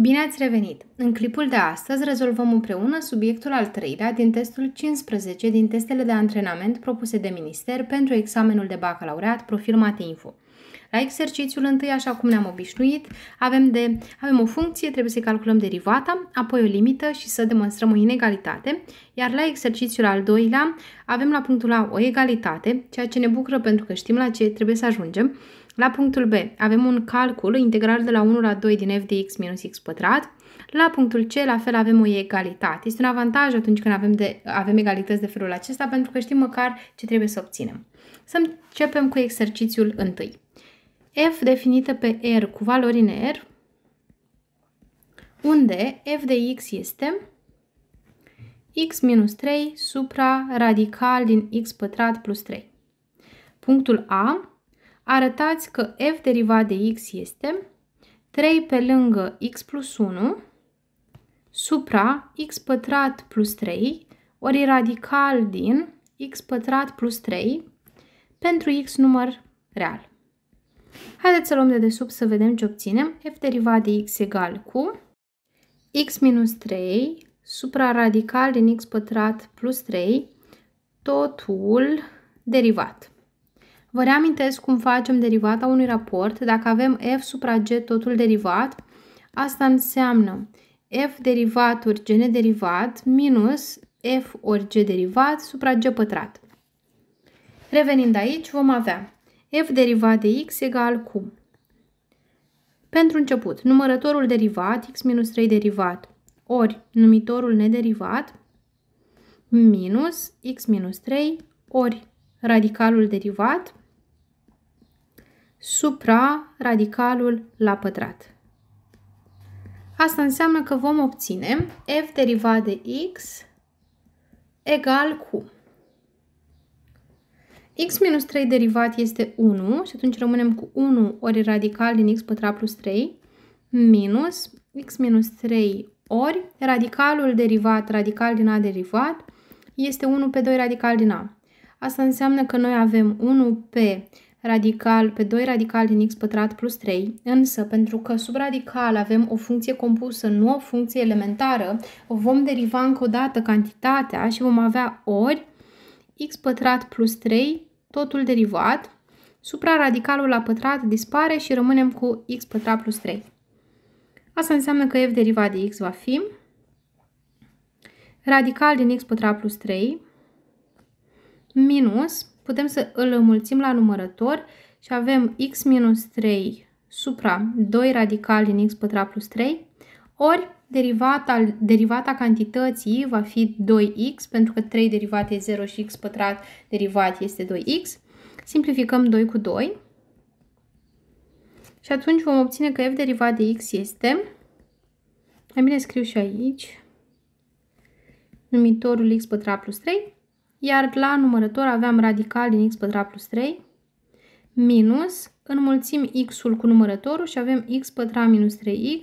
Bine ați revenit! În clipul de astăzi rezolvăm împreună subiectul al treilea din testul 15 din testele de antrenament propuse de minister pentru examenul de bacalaureat Profil Mateinfo. La exercițiul întâi, așa cum ne-am obișnuit, avem, de, avem o funcție, trebuie să calculăm derivata, apoi o limită și să demonstrăm o inegalitate, iar la exercițiul al doilea avem la punctul A o egalitate, ceea ce ne bucură pentru că știm la ce trebuie să ajungem, la punctul B avem un calcul integral de la 1 la 2 din f de x minus x pătrat. La punctul C, la fel, avem o egalitate. Este un avantaj atunci când avem, de, avem egalități de felul acesta, pentru că știm măcar ce trebuie să obținem. Să începem cu exercițiul întâi. f definită pe r cu valori în r, unde f de x este x minus 3 supra radical din x pătrat plus 3. Punctul A arătați că f derivat de x este 3 pe lângă x plus 1 supra x pătrat plus 3 ori radical din x pătrat plus 3 pentru x număr real. Haideți să luăm de sub să vedem ce obținem. f derivat de x egal cu x minus 3 supra radical din x pătrat plus 3 totul derivat. Vă reamintesc cum facem derivata unui raport. Dacă avem f supra g totul derivat, asta înseamnă f derivat ori g nederivat minus f ori g derivat supra g pătrat. Revenind aici, vom avea f derivat de x egal cu. Pentru început, numărătorul derivat, x minus 3 derivat, ori numitorul nederivat, minus x minus 3, ori radicalul derivat, supra radicalul la pătrat. Asta înseamnă că vom obține f derivat de x egal cu x minus 3 derivat este 1 și atunci rămânem cu 1 ori radical din x pătrat plus 3 minus x minus 3 ori radicalul derivat, radical din a derivat, este 1 pe 2 radical din a. Asta înseamnă că noi avem 1 pe radical pe 2 radical din x pătrat plus 3, însă pentru că sub radical avem o funcție compusă, nu o funcție elementară, o vom deriva încă o dată cantitatea și vom avea ori x pătrat plus 3, totul derivat, supraradicalul la pătrat dispare și rămânem cu x pătrat plus 3. Asta înseamnă că f derivat de x va fi radical din x pătrat plus 3 minus putem să îl înmulțim la numărător și avem x minus 3 supra 2 radical din x pătrat plus 3 ori derivata, derivata cantității va fi 2x pentru că 3 derivat e 0 și x pătrat derivat este 2x. Simplificăm 2 cu 2 și atunci vom obține că f derivat de x este, mai bine scriu și aici, numitorul x pătrat plus 3, iar la numărător aveam radical din x pătrat plus 3 minus, înmulțim x-ul cu numărătorul și avem x pătrat minus 3x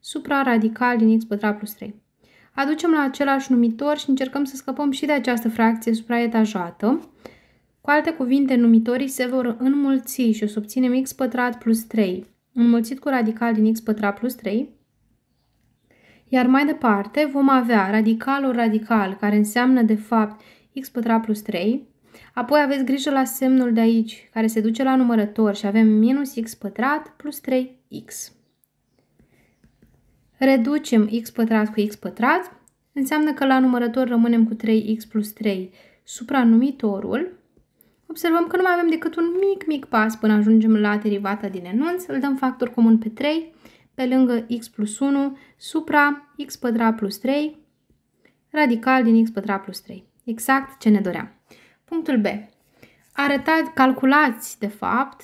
supra radical din x pătrat plus 3. Aducem la același numitor și încercăm să scăpăm și de această fracție supraetajată. Cu alte cuvinte, numitorii se vor înmulți și o să obținem x pătrat plus 3 înmulțit cu radical din x pătrat plus 3 iar mai departe vom avea radicalul radical, care înseamnă de fapt x pătrat plus 3. Apoi aveți grijă la semnul de aici, care se duce la numărător și avem minus x pătrat plus 3x. Reducem x pătrat cu x pătrat, înseamnă că la numărător rămânem cu 3x plus 3 supranumitorul. Observăm că nu mai avem decât un mic, mic pas până ajungem la derivata din enunț. Îl dăm factor comun pe 3, pe lângă x plus 1, supra x pătrat plus 3, radical din x pătrat plus 3. Exact ce ne doream. Punctul B. Arătați, calculați, de fapt,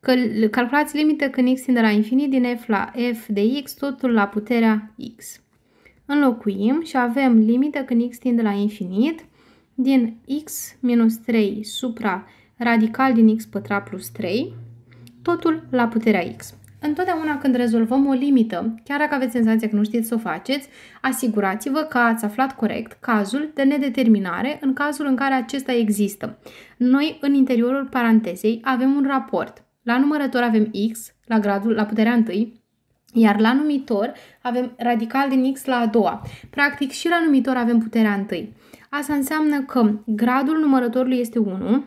că, calculați limită când x tinde la infinit din f la f de x, totul la puterea x. Înlocuim și avem limită când x tinde la infinit din x minus 3 supra radical din x pătrat plus 3, totul la puterea x. Întotdeauna când rezolvăm o limită, chiar dacă aveți senzația că nu știți să o faceți, asigurați-vă că ați aflat corect cazul de nedeterminare în cazul în care acesta există. Noi, în interiorul parantezei, avem un raport. La numărător avem x, la gradul, la puterea 1, iar la numitor avem radical din x la a doua. Practic și la numitor avem puterea 1. Asta înseamnă că gradul numărătorului este 1,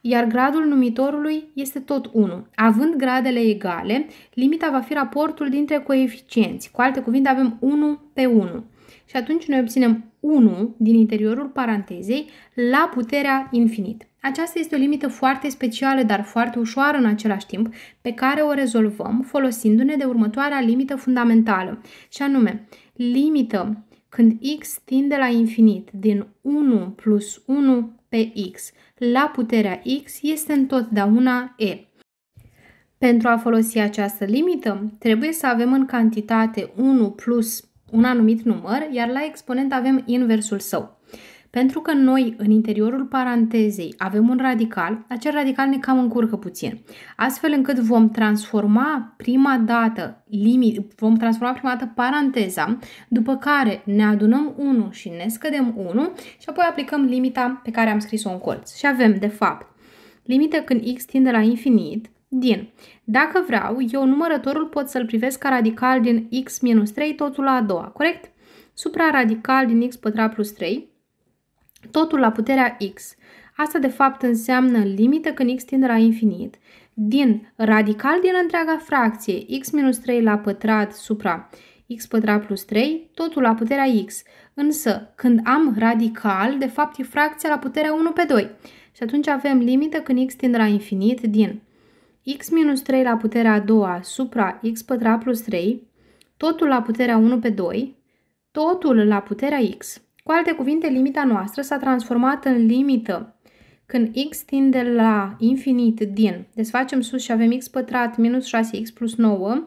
iar gradul numitorului este tot 1. Având gradele egale, limita va fi raportul dintre coeficienți. Cu alte cuvinte, avem 1 pe 1. Și atunci noi obținem 1 din interiorul parantezei la puterea infinit. Aceasta este o limită foarte specială, dar foarte ușoară în același timp, pe care o rezolvăm folosindu-ne de următoarea limită fundamentală, și anume, limită când x tinde la infinit din 1 plus 1 pe x. La puterea x este întotdeauna e. Pentru a folosi această limită, trebuie să avem în cantitate 1 plus un anumit număr, iar la exponent avem inversul său. Pentru că noi, în interiorul parantezei, avem un radical, acel radical ne cam încurcă puțin. Astfel încât vom transforma prima dată limit, vom transforma prima dată paranteza, după care ne adunăm 1 și ne scădem 1 și apoi aplicăm limita pe care am scris-o în colț. Și avem, de fapt, limită când x tinde la infinit, din. Dacă vreau, eu numărătorul pot să-l privesc ca radical din x minus 3 totul la a doua, corect? Supra radical din x pătrat plus 3 totul la puterea x. Asta de fapt înseamnă limită când x tinde la infinit din radical din întreaga fracție x minus 3 la pătrat supra x pătrat plus 3, totul la puterea x. Însă, când am radical, de fapt e fracția la puterea 1 pe 2. Și atunci avem limită când x tinde la infinit din x minus 3 la puterea 2 supra x pătrat plus 3, totul la puterea 1 pe 2, totul la puterea x. Cu alte cuvinte, limita noastră s-a transformat în limită când x tinde la infinit din, desfacem sus și avem x pătrat minus 6x plus 9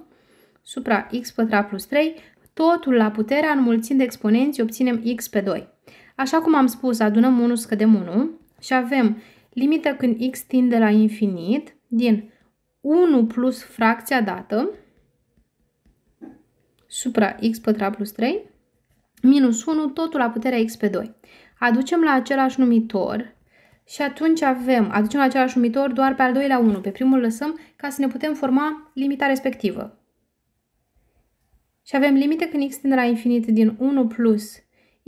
supra x pătrat plus 3, totul la puterea înmulțind exponenții obținem x pe 2. Așa cum am spus, adunăm 1, scădem 1 și avem limită când x tinde la infinit din 1 plus fracția dată supra x pătrat plus 3 minus 1, totul la puterea x pe 2. Aducem la același numitor și atunci avem, aducem la același numitor doar pe al doilea 1, pe primul lăsăm ca să ne putem forma limita respectivă. Și avem limite când x tinde la infinit din 1 plus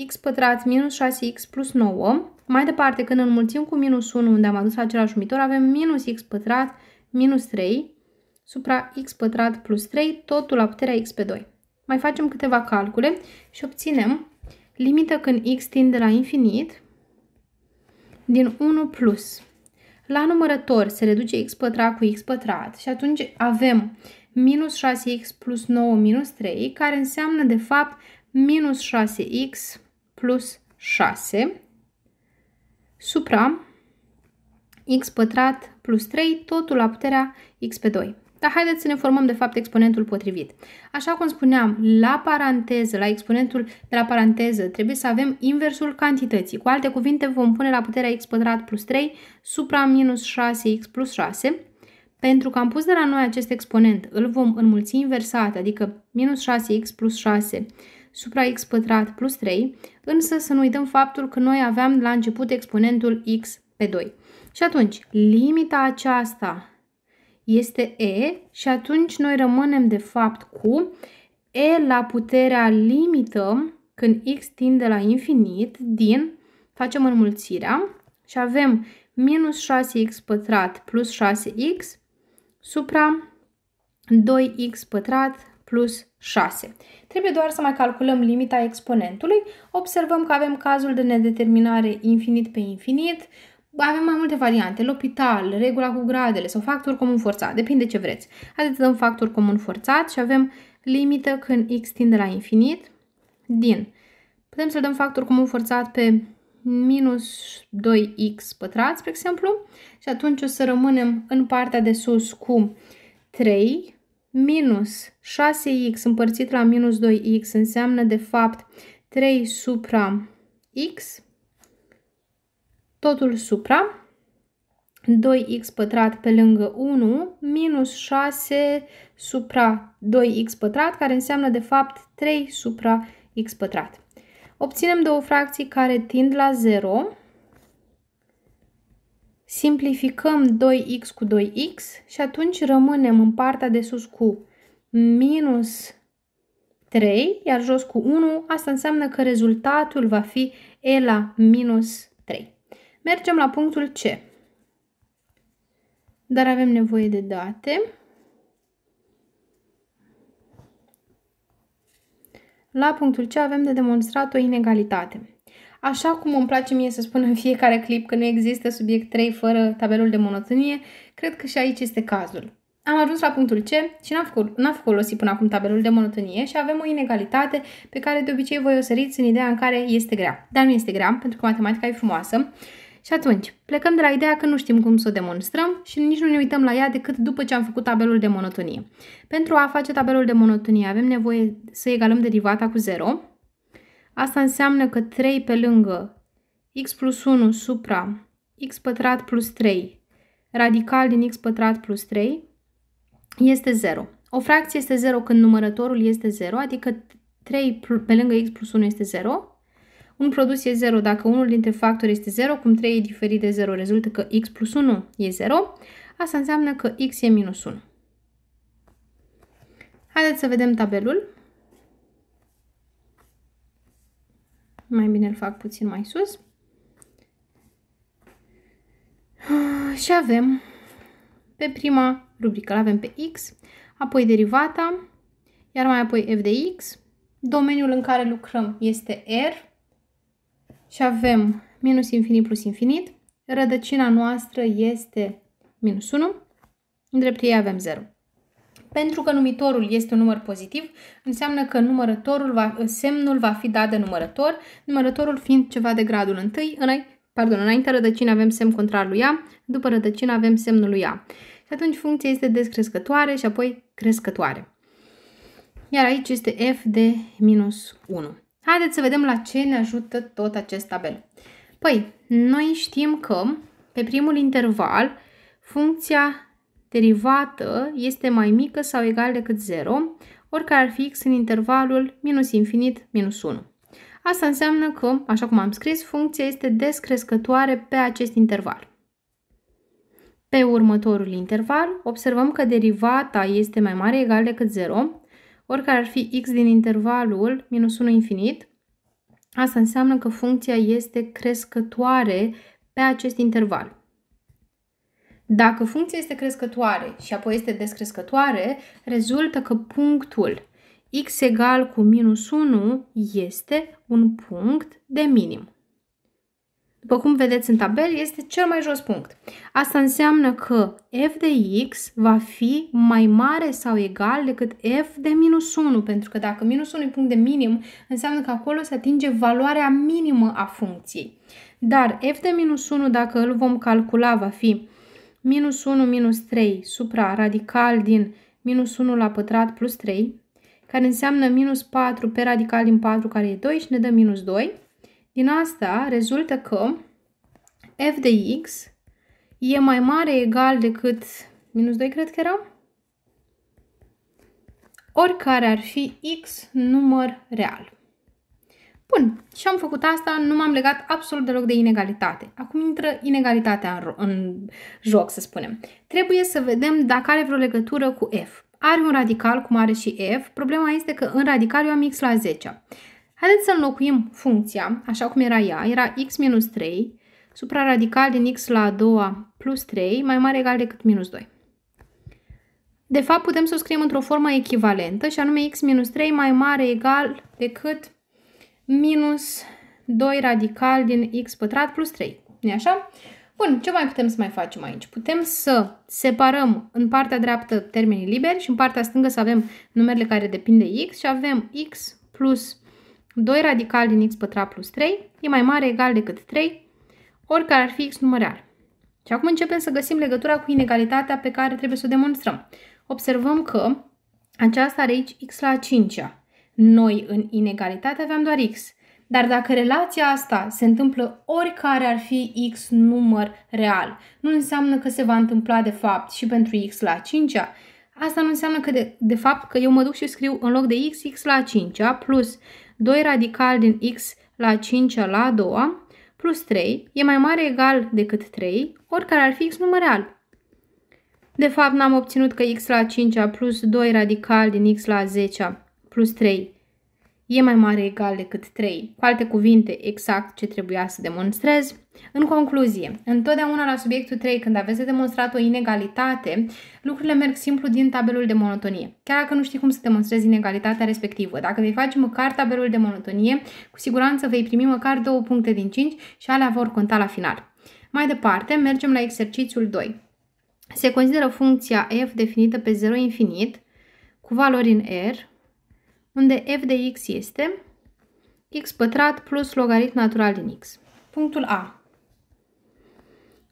x pătrat minus 6x plus 9. Mai departe, când înmulțim cu minus 1, unde am adus același numitor, avem minus x pătrat minus 3 supra x pătrat plus 3, totul la puterea x pe 2. Mai facem câteva calcule și obținem limită când x tinde la infinit din 1 plus. La numărător se reduce x pătrat cu x pătrat și atunci avem minus 6x plus 9 minus 3, care înseamnă de fapt minus 6x plus 6 supra x pătrat plus 3, totul la puterea x pe 2. Dar haideți să ne formăm de fapt exponentul potrivit. Așa cum spuneam, la paranteză, la exponentul de la paranteză, trebuie să avem inversul cantității. Cu alte cuvinte, vom pune la puterea x pătrat plus 3 supra minus 6x plus 6. Pentru că am pus de la noi acest exponent, îl vom înmulți inversat, adică minus 6x plus 6 supra x pătrat plus 3, însă să nu uităm faptul că noi aveam la început exponentul x pe 2. Și atunci, limita aceasta este E și atunci noi rămânem de fapt cu E la puterea limită când X tinde la infinit din, facem înmulțirea și avem minus 6x pătrat plus 6x supra 2x pătrat plus 6. Trebuie doar să mai calculăm limita exponentului. Observăm că avem cazul de nedeterminare infinit pe infinit, avem mai multe variante, l'opital, regula cu gradele sau factor comun forțat, depinde ce vreți. Haideți să dăm factor comun forțat și avem limită când x tinde la infinit din. Putem să dăm factor comun forțat pe minus 2x pătrat, spre exemplu, și atunci o să rămânem în partea de sus cu 3 minus 6x împărțit la minus 2x înseamnă de fapt 3 supra x totul supra, 2x pătrat pe lângă 1 minus 6 supra 2x pătrat, care înseamnă de fapt 3 supra x pătrat. Obținem două fracții care tind la 0. Simplificăm 2x cu 2x și atunci rămânem în partea de sus cu minus 3, iar jos cu 1. Asta înseamnă că rezultatul va fi e la minus 3. Mergem la punctul C. Dar avem nevoie de date. La punctul C avem de demonstrat o inegalitate. Așa cum îmi place mie să spun în fiecare clip că nu există subiect 3 fără tabelul de monotonie, cred că și aici este cazul. Am ajuns la punctul C și n-am făcut, folosit până acum tabelul de monotonie și avem o inegalitate pe care de obicei voi o săriți în ideea în care este grea. Dar nu este grea, pentru că matematica e frumoasă și atunci, plecăm de la ideea că nu știm cum să o demonstrăm și nici nu ne uităm la ea decât după ce am făcut tabelul de monotonie. Pentru a face tabelul de monotonie avem nevoie să egalăm derivata cu 0. Asta înseamnă că 3 pe lângă x plus 1 supra x pătrat plus 3 radical din x pătrat plus 3 este 0. O fracție este 0 când numărătorul este 0, adică 3 pe lângă x plus 1 este 0 un produs e 0 dacă unul dintre factori este 0, cum 3 e diferit de 0, rezultă că x plus 1 e 0. Asta înseamnă că x e minus 1. Haideți să vedem tabelul. Mai bine îl fac puțin mai sus. Și avem pe prima rubrică, îl avem pe x, apoi derivata, iar mai apoi f de x. Domeniul în care lucrăm este R, și avem minus infinit plus infinit, rădăcina noastră este minus 1, în ei avem 0. Pentru că numitorul este un număr pozitiv, înseamnă că numărătorul va, semnul va fi dat de numărător, numărătorul fiind ceva de gradul 1, înainte, pardon, înainte rădăcină avem semn contrar lui A, după rădăcină avem semnul lui A. Și atunci funcția este descrescătoare și apoi crescătoare. Iar aici este f de minus 1. Haideți să vedem la ce ne ajută tot acest tabel. Păi, noi știm că pe primul interval funcția derivată este mai mică sau egală decât 0, oricare ar fi x în intervalul minus infinit minus 1. Asta înseamnă că, așa cum am scris, funcția este descrescătoare pe acest interval. Pe următorul interval observăm că derivata este mai mare egal decât 0, oricare ar fi x din intervalul minus 1 infinit, asta înseamnă că funcția este crescătoare pe acest interval. Dacă funcția este crescătoare și apoi este descrescătoare, rezultă că punctul x egal cu minus 1 este un punct de minim după cum vedeți în tabel, este cel mai jos punct. Asta înseamnă că f de x va fi mai mare sau egal decât f de minus 1, pentru că dacă minus 1 e punct de minim, înseamnă că acolo se atinge valoarea minimă a funcției. Dar f de minus 1, dacă îl vom calcula, va fi minus 1 minus 3 supra radical din minus 1 la pătrat plus 3, care înseamnă minus 4 pe radical din 4, care e 2 și ne dă minus 2. Din asta rezultă că f de x e mai mare egal decât minus 2, cred că era, oricare ar fi x număr real. Bun, și am făcut asta, nu m-am legat absolut deloc de inegalitate. Acum intră inegalitatea în, în joc, să spunem. Trebuie să vedem dacă are vreo legătură cu f. Are un radical, cum are și f. Problema este că în radical eu am x la 10 Haideți să înlocuim funcția, așa cum era ea, era x minus 3, supraradical din x la a doua plus 3, mai mare egal decât minus 2. De fapt, putem să o scriem într-o formă echivalentă, și anume x minus 3 mai mare egal decât minus 2 radical din x pătrat plus 3. nu așa? Bun, ce mai putem să mai facem aici? Putem să separăm în partea dreaptă termenii liberi și în partea stângă să avem numerele care depind de x și avem x plus 2 radical din x pătrat plus 3 e mai mare egal decât 3, oricare ar fi x număr real. Și acum începem să găsim legătura cu inegalitatea pe care trebuie să o demonstrăm. Observăm că aceasta are aici x la 5 -a. Noi în inegalitate aveam doar x. Dar dacă relația asta se întâmplă oricare ar fi x număr real, nu înseamnă că se va întâmpla de fapt și pentru x la 5 -a. Asta nu înseamnă că de, de fapt că eu mă duc și scriu în loc de x, x la 5 plus 2 radical din x la 5 la a doua plus 3 e mai mare egal decât 3, oricare ar fi x număr real. De fapt, n-am obținut că x la 5 plus 2 radical din x la 10 plus 3 e mai mare egal decât 3. Cu alte cuvinte, exact ce trebuia să demonstrez. În concluzie, întotdeauna la subiectul 3, când aveți de demonstrat o inegalitate, lucrurile merg simplu din tabelul de monotonie. Chiar dacă nu știi cum să demonstrezi inegalitatea respectivă, dacă vei face măcar tabelul de monotonie, cu siguranță vei primi măcar 2 puncte din 5 și alea vor conta la final. Mai departe, mergem la exercițiul 2. Se consideră funcția f definită pe 0 infinit cu valori în R, unde f de x este x pătrat plus logaritm natural din x. Punctul A.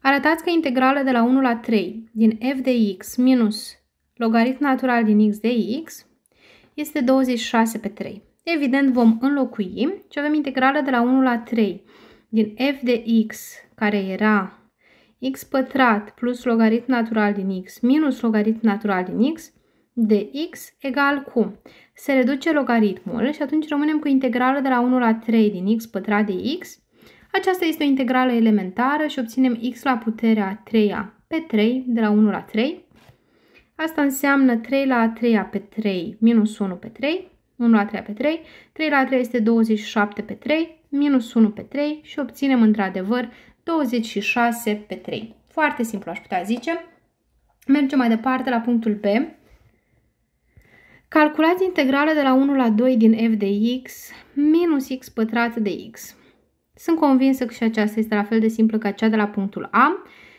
Arătați că integrală de la 1 la 3 din f de x minus logaritm natural din x de x este 26 pe 3. Evident vom înlocui și avem integrală de la 1 la 3 din f de x care era x pătrat plus logaritm natural din x minus logaritm natural din x de x egal cu se reduce logaritmul și atunci rămânem cu integrală de la 1 la 3 din x pătrat de x. Aceasta este o integrală elementară și obținem x la puterea 3 pe 3 de la 1 la 3. Asta înseamnă 3 la 3 pe 3 minus 1 pe 3, 1 la 3 pe 3, 3 la 3 este 27 pe 3, minus 1 pe 3 și obținem într-adevăr 26 pe 3. Foarte simplu aș putea zice. Mergem mai departe la punctul B. Calculați integrala de la 1 la 2 din f de x minus x pătrat de x. Sunt convinsă că și aceasta este la fel de simplă ca cea de la punctul A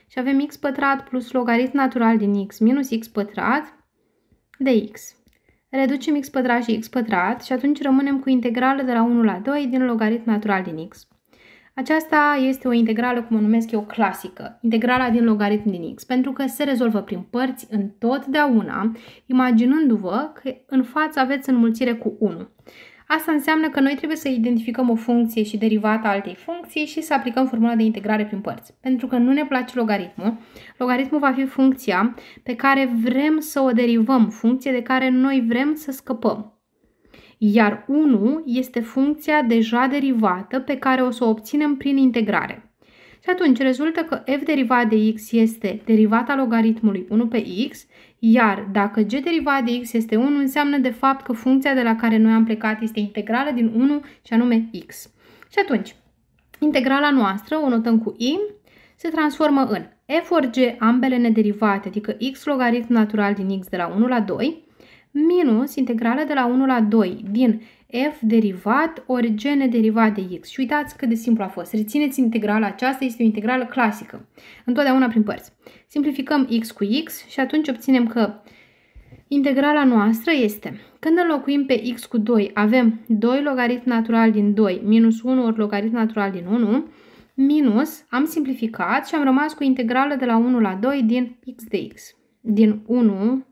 și avem x pătrat plus logaritm natural din x minus x pătrat de x. Reducem x pătrat și x pătrat și atunci rămânem cu integrală de la 1 la 2 din logaritm natural din x. Aceasta este o integrală, cum o numesc eu, clasică, integrala din logaritm din x, pentru că se rezolvă prin părți întotdeauna, imaginându-vă că în față aveți înmulțire cu 1. Asta înseamnă că noi trebuie să identificăm o funcție și derivata altei funcții și să aplicăm formula de integrare prin părți. Pentru că nu ne place logaritmul, logaritmul va fi funcția pe care vrem să o derivăm, funcție de care noi vrem să scăpăm iar 1 este funcția deja derivată pe care o să o obținem prin integrare. Și atunci rezultă că f derivat de x este derivata logaritmului 1 pe x, iar dacă g derivat de x este 1, înseamnă de fapt că funcția de la care noi am plecat este integrală din 1 și anume x. Și atunci, integrala noastră, o notăm cu i, se transformă în f ori g ambele nederivate, adică x logaritm natural din x de la 1 la 2, minus integrală de la 1 la 2 din f derivat ori g nederivat de x. Și uitați cât de simplu a fost. Rețineți integrala aceasta, este o integrală clasică, întotdeauna prin părți. Simplificăm x cu x și atunci obținem că integrala noastră este, când înlocuim pe x cu 2, avem 2 logaritm natural din 2 minus 1 ori logaritm natural din 1, minus, am simplificat și am rămas cu integrală de la 1 la 2 din x de x. Din 1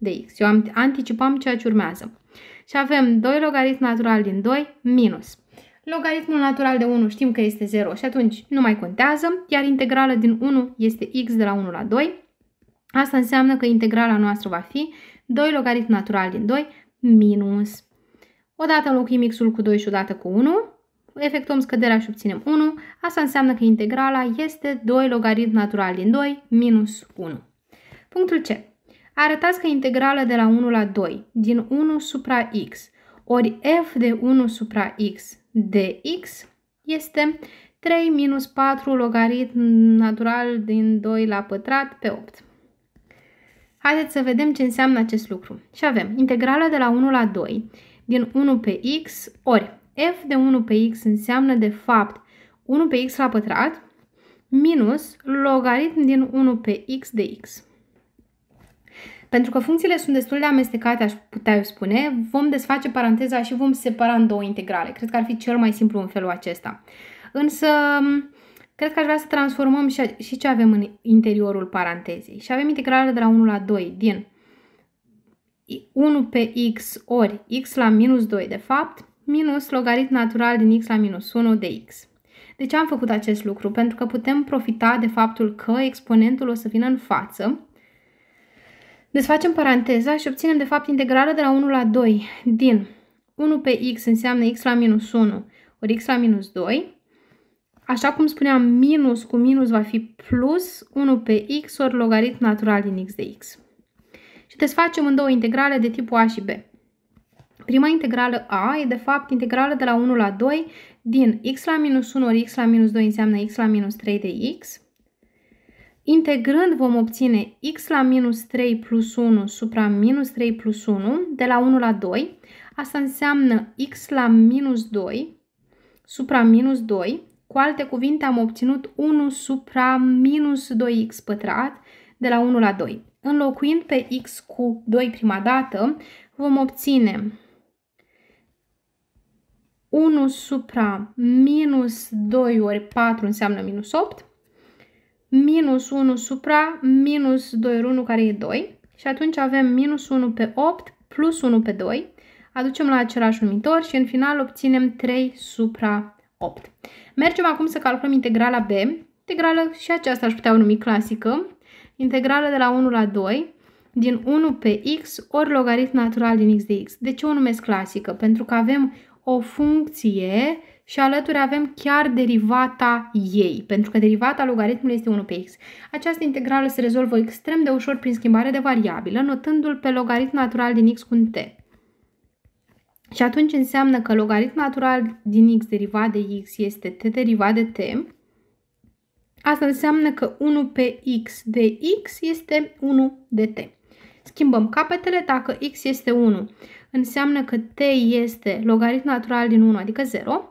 de x. Eu anticipam ceea ce urmează. Și avem 2 logaritm natural din 2 minus. Logaritmul natural de 1 știm că este 0 și atunci nu mai contează, iar integrală din 1 este x de la 1 la 2. Asta înseamnă că integrala noastră va fi 2 logaritm natural din 2 minus. Odată înlocuim x-ul cu 2 și odată cu 1, efectuăm scăderea și obținem 1. Asta înseamnă că integrala este 2 logaritm natural din 2 minus 1. Punctul C arătați că integrală de la 1 la 2 din 1 supra x ori f de 1 supra x dx este 3 minus 4 logaritm natural din 2 la pătrat pe 8. Haideți să vedem ce înseamnă acest lucru. Și avem integrală de la 1 la 2 din 1 pe x ori f de 1 pe x înseamnă de fapt 1 pe x la pătrat minus logaritm din 1 pe x de x. Pentru că funcțiile sunt destul de amestecate, aș putea eu spune, vom desface paranteza și vom separa în două integrale. Cred că ar fi cel mai simplu în felul acesta. Însă, cred că aș vrea să transformăm și, și ce avem în interiorul parantezei. Și avem integrale de la 1 la 2 din 1 pe x ori x la minus 2, de fapt, minus logaritm natural din x la minus 1 de x. De ce am făcut acest lucru? Pentru că putem profita de faptul că exponentul o să vină în față Desfacem paranteza și obținem de fapt integrală de la 1 la 2 din 1 pe x înseamnă x la minus 1 ori x la minus 2. Așa cum spuneam, minus cu minus va fi plus 1 pe x ori logaritm natural din x de x. Și desfacem în două integrale de tipul a și b. Prima integrală a e de fapt integrală de la 1 la 2 din x la minus 1 ori x la minus 2 înseamnă x la minus 3 de x Integrând vom obține x la minus 3 plus 1 supra minus 3 plus 1 de la 1 la 2. Asta înseamnă x la minus 2 supra minus 2. Cu alte cuvinte am obținut 1 supra minus 2x pătrat de la 1 la 2. Înlocuind pe x cu 2 prima dată, vom obține 1 supra minus 2 ori 4 înseamnă minus 8 minus 1 supra minus 2 ori 1 care e 2 și atunci avem minus 1 pe 8 plus 1 pe 2, aducem la același numitor și în final obținem 3 supra 8. Mergem acum să calculăm integrala B, integrală și aceasta aș putea o numi clasică, integrală de la 1 la 2, din 1 pe x ori logaritm natural din x de x. De ce o numesc clasică? Pentru că avem o funcție și alături avem chiar derivata ei, pentru că derivata logaritmului este 1 pe x. Această integrală se rezolvă extrem de ușor prin schimbare de variabilă, notându-l pe logaritm natural din x cu un t. Și atunci înseamnă că logaritm natural din x derivat de x este t derivat de t. Asta înseamnă că 1 pe x de x este 1 de t. Schimbăm capetele dacă x este 1. Înseamnă că t este logaritm natural din 1, adică 0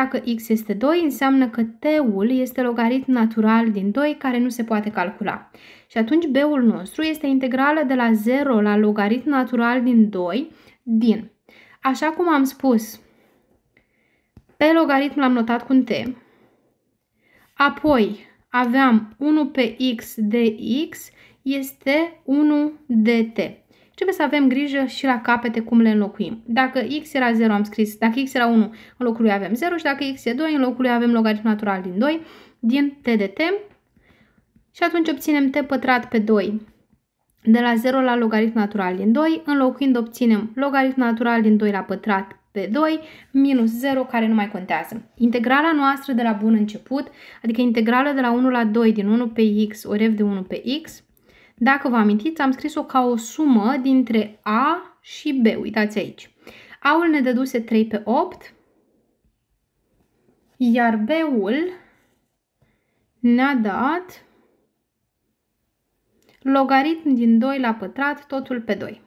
dacă x este 2, înseamnă că t-ul este logaritm natural din 2 care nu se poate calcula. Și atunci b-ul nostru este integrală de la 0 la logaritm natural din 2 din, așa cum am spus, pe logaritm l-am notat cu un t. Apoi aveam 1 pe x dx este 1 dt trebuie să avem grijă și la capete cum le înlocuim. Dacă x era 0 am scris, dacă x era 1 în locul lui avem 0 și dacă x e 2 în locul lui avem logaritm natural din 2 din t de t și atunci obținem t pătrat pe 2 de la 0 la logaritm natural din 2, înlocuind obținem logaritm natural din 2 la pătrat pe 2 minus 0 care nu mai contează. Integrala noastră de la bun început, adică integrala de la 1 la 2 din 1 pe x ori f de 1 pe x, dacă vă amintiți, am scris-o ca o sumă dintre A și B. Uitați aici. A-ul ne dăduse 3 pe 8, iar B-ul ne-a dat logaritm din 2 la pătrat, totul pe 2.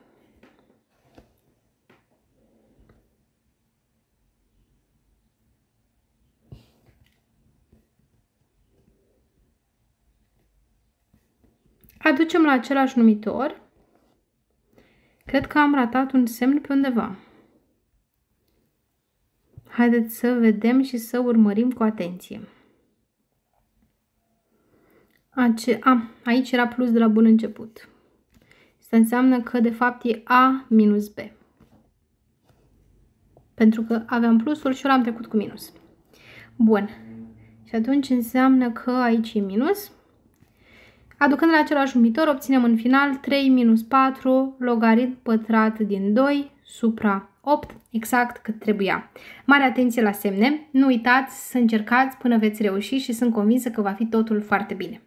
aducem la același numitor. Cred că am ratat un semn pe undeva. Haideți să vedem și să urmărim cu atenție. Ace a, aici era plus de la bun început. Asta înseamnă că de fapt e A minus B. Pentru că aveam plusul și l-am trecut cu minus. Bun. Și atunci înseamnă că aici e minus. Aducând la același numitor, obținem în final 3 minus 4 logarit pătrat din 2 supra 8, exact cât trebuia. Mare atenție la semne, nu uitați să încercați până veți reuși și sunt convinsă că va fi totul foarte bine.